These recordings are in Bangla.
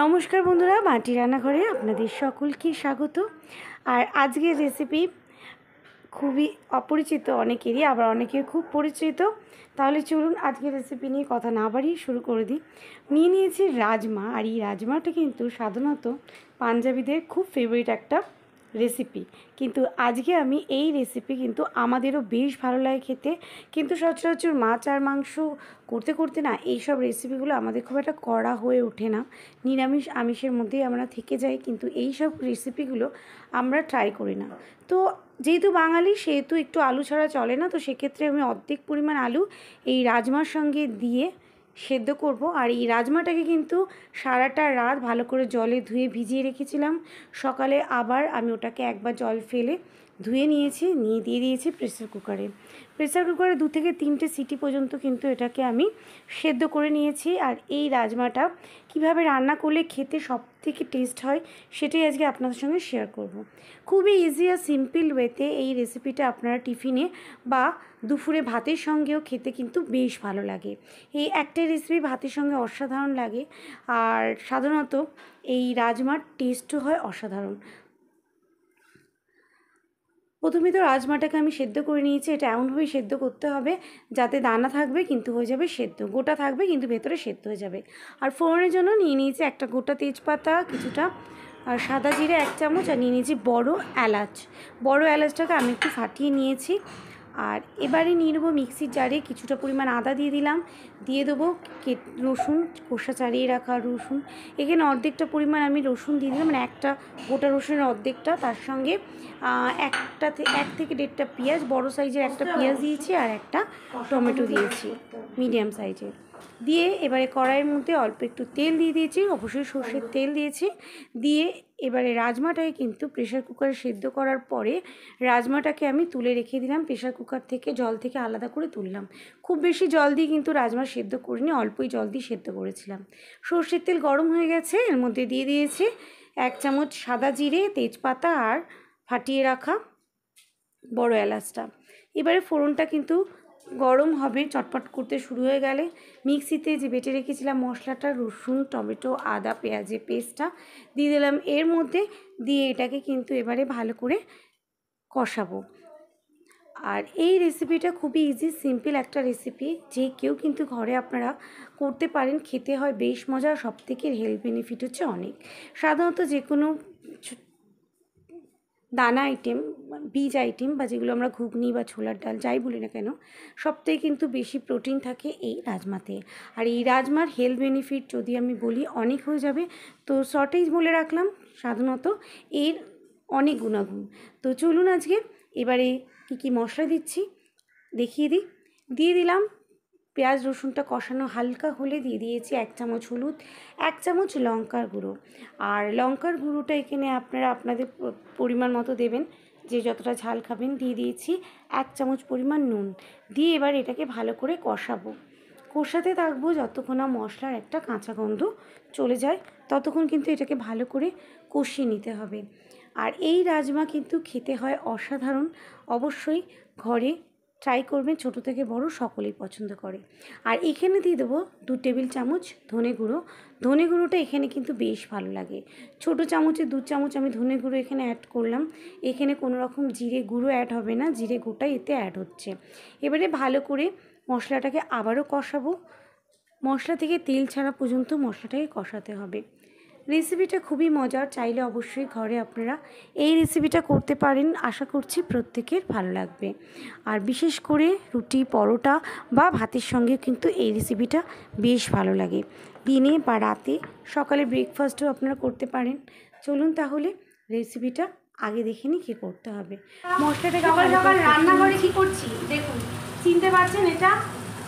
নমস্কার বন্ধুরা মাটি রান্নাঘরে আপনাদের সকলকে স্বাগত আর আজকের রেসিপি খুবই অপরিচিত অনেকেরই আবার অনেকের খুব পরিচিত তাহলে চলুন আজকের রেসিপি নিয়ে কথা না বাড়িয়ে শুরু করে দিই নিয়ে নিয়েছি রাজমা আর এই রাজমাটা কিন্তু সাধারণত পাঞ্জাবিদের খুব ফেভারিট একটা রেসিপি কিন্তু আজকে আমি এই রেসিপি কিন্তু আমাদেরও বেশ ভালো লাগে খেতে কিন্তু সচরাচর মাছ আর মাংস করতে করতে না এইসব রেসিপিগুলো আমাদের খুব একটা কড়া হয়ে ওঠে না নিরামিষ আমিষের মধ্যেই আমরা থেকে যাই কিন্তু এই সব রেসিপিগুলো আমরা ট্রাই করি না তো যেহেতু বাঙালি সেহেতু একটু আলু ছাড়া চলে না তো সেক্ষেত্রে আমি অর্ধেক পরিমাণ আলু এই রাজমার সঙ্গে দিয়ে সেদ্ধ করব আর এই রাজমাটাকে কিন্তু সারাটা রাত ভালো করে জলে ধুয়ে ভিজিয়ে রেখেছিলাম সকালে আবার আমি ওটাকে একবার জল ফেলে ধুয়ে নিয়েছি নিয়ে দিয়ে দিয়েছি প্রেসার কুকারে প্রেসার কুকারে দু থেকে তিনটে সিটি পর্যন্ত কিন্তু এটাকে আমি সেদ্ধ করে নিয়েছি আর এই রাজমাটা কিভাবে রান্না করলে খেতে সব থেকে টেস্ট হয় সেটাই আজকে আপনাদের সঙ্গে শেয়ার করব। খুবই ইজি আর সিম্পল ওয়েতে এই রেসিপিটা আপনারা টিফিনে বা দুপুরে ভাতের সঙ্গেও খেতে কিন্তু বেশ ভালো লাগে এই একটাই রেসিপি ভাতের সঙ্গে অসাধারণ লাগে আর সাধারণত এই রাজমার টেস্টও হয় অসাধারণ প্রথমে তো রাজমাটাকে আমি সেদ্ধ করে নিয়েছি এটা এমনভাবে সেদ্ধ করতে হবে যাতে দানা থাকবে কিন্তু হয়ে যাবে সেদ্ধ গোটা থাকবে কিন্তু ভেতরে সেদ্ধ হয়ে যাবে আর ফোড়নের জন্য নিয়ে নিয়েছি একটা গোটা তেজপাতা কিছুটা আর সাদা জিরে এক চামচ আর নিয়ে নিয়েছি বড়ো এলাচ বড়ো এলাচটাকে আমি একটু ফাটিয়ে নিয়েছি আর এবারে নিয়ে নেবো মিক্সির জারে কিছুটা পরিমাণ আদা দিয়ে দিলাম দিয়ে দেবো রসুন খোসা চাড়িয়ে রাখা রসুন এখানে অর্ধেকটা পরিমাণ আমি রসুন দিয়ে দিলাম মানে একটা গোটা রসুনের অর্ধেকটা তার সঙ্গে একটা এক থেকে দেড়টা পেঁয়াজ বড় সাইজের একটা পেঁয়াজ দিয়েছি আর একটা টমেটো দিয়েছি মিডিয়াম সাইজের দিয়ে এবারে কড়াইয়ের মধ্যে অল্প একটু তেল দিয়ে দিয়েছি অবশ্যই সর্ষের তেল দিয়েছি দিয়ে এবারে রাজমাটাকে কিন্তু প্রেশার কুকারে সেদ্ধ করার পরে রাজমাটাকে আমি তুলে রেখে দিলাম প্রেশার কুকার থেকে জল থেকে আলাদা করে তুললাম খুব বেশি জল দিয়ে কিন্তু রাজমা সেদ্ধ করিনি অল্পই জল দিয়ে সেদ্ধ করেছিলাম সর্ষের তেল গরম হয়ে গেছে এর মধ্যে দিয়ে দিয়েছি এক চামচ সাদা জিরে তেজপাতা আর ফাটিয়ে রাখা বড় এলাচটা এবারে ফোড়নটা কিন্তু গরম হবে চটপট করতে শুরু হয়ে গেলে মিক্সিতে যে বেটে রেখেছিলাম মশলাটা রসুন টমেটো আদা পেঁয়াজের পেস্টটা দিয়ে দিলাম এর মধ্যে দিয়ে এটাকে কিন্তু এবারে ভালো করে কষাবো আর এই রেসিপিটা খুবই ইজি সিম্পল একটা রেসিপি যে কেউ কিন্তু ঘরে আপনারা করতে পারেন খেতে হয় বেশ মজা সব থেকে হেলথ বেনিফিট হচ্ছে অনেক সাধারণত যে কোনো দানা আইটেম বীজ আইটেম বা যেগুলো আমরা ঘুগনি বা ছোলার ডাল যাই বলি না কেন সবথেকে কিন্তু বেশি প্রোটিন থাকে এই রাজমাতে আর এই রাজমার হেলথ বেনিফিট যদি আমি বলি অনেক হয়ে যাবে তো শর্টেজ বলে রাখলাম সাধারণত এর অনেক গুণাগুণ তো চলুন আজকে এবারে কী কী মশলা দিচ্ছি দেখিয়ে দিই দিয়ে দিলাম পেঁয়াজ রসুনটা কষানো হালকা হলে দিয়ে দিয়েছি এক চামচ হলুদ এক চামচ লঙ্কার গুঁড়ো আর লঙ্কার গুঁড়োটা এখানে আপনারা আপনাদের পরিমাণ মতো দেবেন যে যতটা ঝাল খাবেন দিয়ে দিয়েছি এক চামচ পরিমাণ নুন দিয়ে এবার এটাকে ভালো করে কষাবো কষাতে থাকবো যতক্ষণ না মশলার একটা কাঁচা গন্ধ চলে যায় ততক্ষণ কিন্তু এটাকে ভালো করে কষিয়ে নিতে হবে আর এই রাজমা কিন্তু খেতে হয় অসাধারণ অবশ্যই ঘরে ট্রাই করবেন ছোট থেকে বড় সকলেই পছন্দ করে আর এখানে দিয়ে দেবো দু টেবিল চামচ ধনে গুঁড়ো ধনে গুঁড়োটা এখানে কিন্তু বেশ ভালো লাগে ছোট চামচে দু চামচ আমি ধনে গুঁড়ো এখানে অ্যাড করলাম এখানে কোনো রকম জিরে গুঁড়ো অ্যাড হবে না জিরে গোটা এতে অ্যাড হচ্ছে এবারে ভালো করে মশলাটাকে আবারও কষাবো মশলা থেকে তেল ছাড়া পর্যন্ত মশলাটাকে কষাতে হবে রেসিপিটা খুবই মজার চাইলে অবশ্যই ঘরে আপনারা এই রেসিপিটা করতে পারেন আশা করছি প্রত্যেকের ভালো লাগবে আর বিশেষ করে রুটি পরোটা বা ভাতের সঙ্গে কিন্তু এই রেসিপিটা বেশ ভালো লাগে দিনে বা রাতে সকালে ব্রেকফাস্টও আপনারা করতে পারেন চলুন তাহলে রেসিপিটা আগে দেখে নি কী করতে হবে মশলাটা রান্নাঘরে কী করছি দেখুন চিনতে পারছেন এটা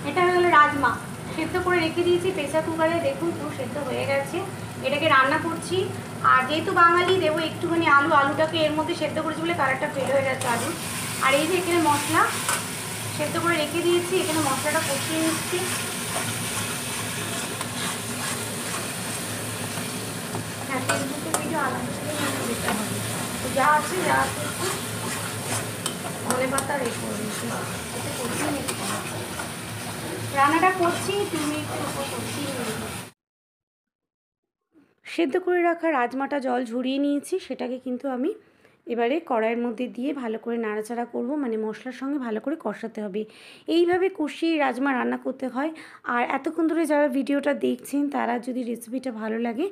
এটা হয়ে গেলো রাজমা সেদ্ধ করে রেখে দিয়েছি প্রেসার কুকারে দেখুন পুরো সেদ্ধ হয়ে গেছে এটাকে রান্না করছি আর যেহেতু বাঙালি দেবো একটুখানি আলু আলুটাকে এর মধ্যে সেদ্ধ করেছি বলে কালারটা ফেল হয়ে গেছে আলু আর এই যে এখানে মশলা সেদ্ধ করে রেখে দিয়েছি এখানে মশলাটা কষিয়ে নিচ্ছি হ্যাঁ আলাদা যা আছে যা আছে ধনে পাতা রেখে সেদ্ধ করে রাখা রাজমাটা জল ঝরিয়ে নিয়েছি সেটাকে কিন্তু আমি এবারে কড়াইয়ের মধ্যে দিয়ে ভালো করে নাড়াচাড়া করব মানে মশলার সঙ্গে ভালো করে কষাতে হবে এইভাবে কষিয়ে রাজমা রান্না করতে হয় আর এতক্ষণ ধরে যারা ভিডিওটা দেখছেন তারা যদি রেসিপিটা ভালো লাগে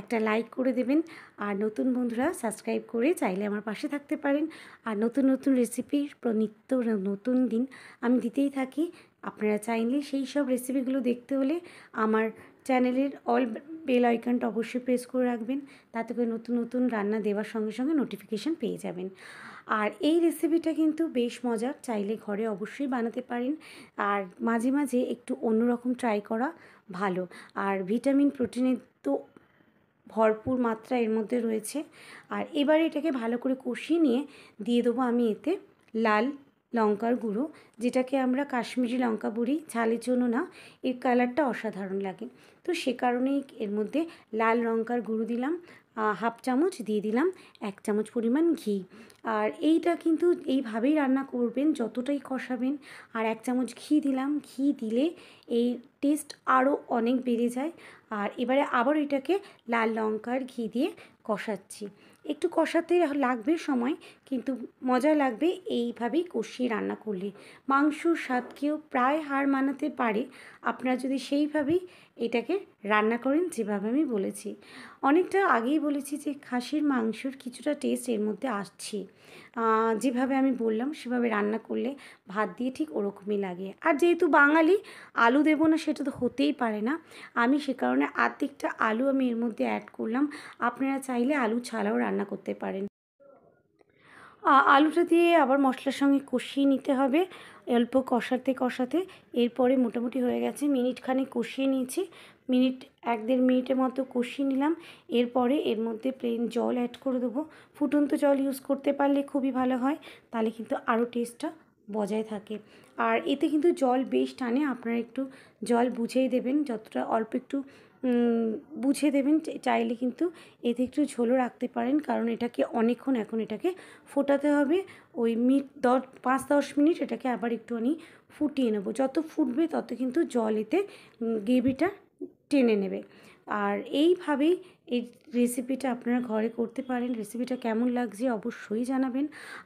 একটা লাইক করে দেবেন আর নতুন বন্ধুরা সাবস্ক্রাইব করে চাইলে আমার পাশে থাকতে পারেন আর নতুন নতুন রেসিপির নিত্য নতুন দিন আমি দিতেই থাকি আপনারা চাইলে সেই সব রেসিপিগুলো দেখতে হলে আমার চ্যানেলের অল বেল আইকনটা অবশ্যই প্রেস করে রাখবেন তাতে করে নতুন নতুন রান্না দেওয়ার সঙ্গে সঙ্গে নোটিফিকেশান পেয়ে যাবেন আর এই রেসিপিটা কিন্তু বেশ মজার চাইলে ঘরে অবশ্যই বানাতে পারেন আর মাঝে মাঝে একটু অন্যরকম ট্রাই করা ভালো আর ভিটামিন প্রোটিনের তো ভরপুর মাত্রা এর মধ্যে রয়েছে আর এবারে এটাকে ভালো করে কষিয়ে নিয়ে দিয়ে দেবো আমি এতে লাল লঙ্কার গুঁড়ো যেটাকে আমরা কাশ্মীরি লঙ্কা বলি ঝালের জন্য না এর কালারটা অসাধারণ লাগে তো সে কারণেই এর মধ্যে লাল লঙ্কার গুঁড়ো দিলাম হাফ চামচ দিয়ে দিলাম এক চামচ পরিমাণ ঘি আর এইটা কিন্তু এইভাবেই রান্না করবেন যতটাই কষাবেন আর এক চামচ ঘি দিলাম ঘি দিলে এই টেস্ট আরও অনেক বেড়ে যায় আর এবারে আবার এটাকে লাল লঙ্কার ঘি দিয়ে কষাচ্ছি একটু কষাতে লাগবে সময় কিন্তু মজা লাগবে এইভাবেই কষিয়ে রান্না করলে মাংসর স্বাদকেও প্রায় হার মানাতে পারে আপনারা যদি সেইভাবেই এটাকে রান্না করেন যেভাবে আমি বলেছি অনেকটা আগেই বলেছি যে খাসির মাংসর কিছুটা টেস্ট এর মধ্যে আসছে যেভাবে আমি বললাম সেভাবে রান্না করলে ভাত দিয়ে ঠিক ওরকমই লাগে আর যেহেতু বাঙালি আলু দেবো না সেটা তো হতেই পারে না আমি সে কারণে আর্ধেকটা আলু আমি এর মধ্যে অ্যাড করলাম আপনারা চাইলে আলু ছাড়াও রান্না করতে পারেন আলুটা দিয়ে আবার মশলার সঙ্গে কষিয়ে নিতে হবে অল্প কষাতে কষাতে এরপরে মোটামুটি হয়ে গেছে মিনিটখানে কষিয়ে নিয়েছি মিনিট এক দেড় মিনিটের মতো কষিয়ে নিলাম এরপরে এর মধ্যে প্লেন জল অ্যাড করে দেবো ফুটন্ত জল ইউজ করতে পারলে খুবই ভালো হয় তাহলে কিন্তু আরও টেস্টটা বজায় থাকে আর এতে কিন্তু জল বেশ টানে আপনারা একটু জল বুঝেই দেবেন যতটা অল্প একটু বুঝে দেবেন চাইলে কিন্তু এতে একটু ঝোলও রাখতে পারেন কারণ এটাকে অনেকক্ষণ এখন এটাকে ফোটাতে হবে ওই মিট দশ পাঁচ দশ মিনিট এটাকে আবার একটুখানি ফুটিয়ে নেব যত ফুটবে তত কিন্তু জল এতে গ্রেভিটা টেনে নেবে আর এইভাবেই এই রেসিপিটা আপনারা ঘরে করতে পারেন রেসিপিটা কেমন লাগছে অবশ্যই জানাবেন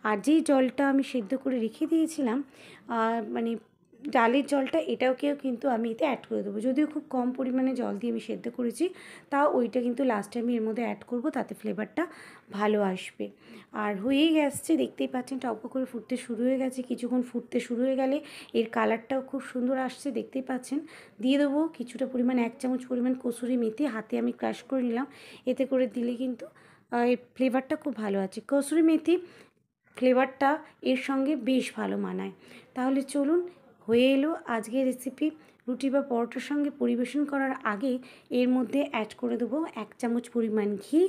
আর যেই জলটা আমি সেদ্ধ করে রেখে দিয়েছিলাম মানে ডালের জলটা এটাওকেও কিন্তু আমি এতে অ্যাড করে দেবো যদিও খুব কম পরিমাণে জল দিয়ে আমি সেদ্ধ করেছি তাও ওইটা কিন্তু লাস্টে আমি এর মধ্যে অ্যাড করব তাতে ফ্লেভারটা ভালো আসবে আর হয়েই গেছে দেখতেই পাচ্ছেন টপ করে ফুটতে শুরু হয়ে গেছে কিছুক্ষণ ফুটতে শুরু হয়ে গেলে এর কালারটাও খুব সুন্দর আসছে দেখতেই পাচ্ছেন দিয়ে দেবো কিছুটা পরিমাণ এক চামচ পরিমাণ কসুরি মেথি হাতে আমি ক্রাশ করে নিলাম এতে করে দিলে কিন্তু এর ফ্লেভারটা খুব ভালো আছে কসুরি মেথি ফ্লেভারটা এর সঙ্গে বেশ ভালো মানায় তাহলে চলুন হয়ে এলো আজকে রেসিপি রুটি বা পরোটার সঙ্গে পরিবেশন করার আগে এর মধ্যে অ্যাড করে দেবো এক চামচ পরিমাণ ঘি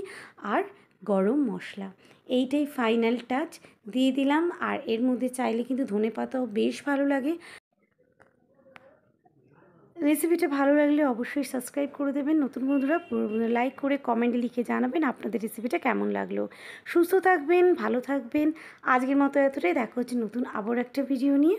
আর গরম মশলা এইটাই ফাইনাল টাচ দিয়ে দিলাম আর এর মধ্যে চাইলে কিন্তু ধনে পাতাও বেশ ভালো লাগে রেসিপিটা ভালো লাগলে অবশ্যই সাবস্ক্রাইব করে দেবেন নতুন বন্ধুরা পুরো লাইক করে কমেন্টে লিখে জানাবেন আপনাদের রেসিপিটা কেমন লাগলো সুস্থ থাকবেন ভালো থাকবেন আজকের মতো এতটাই দেখা হচ্ছে নতুন আবার একটা ভিডিও নিয়ে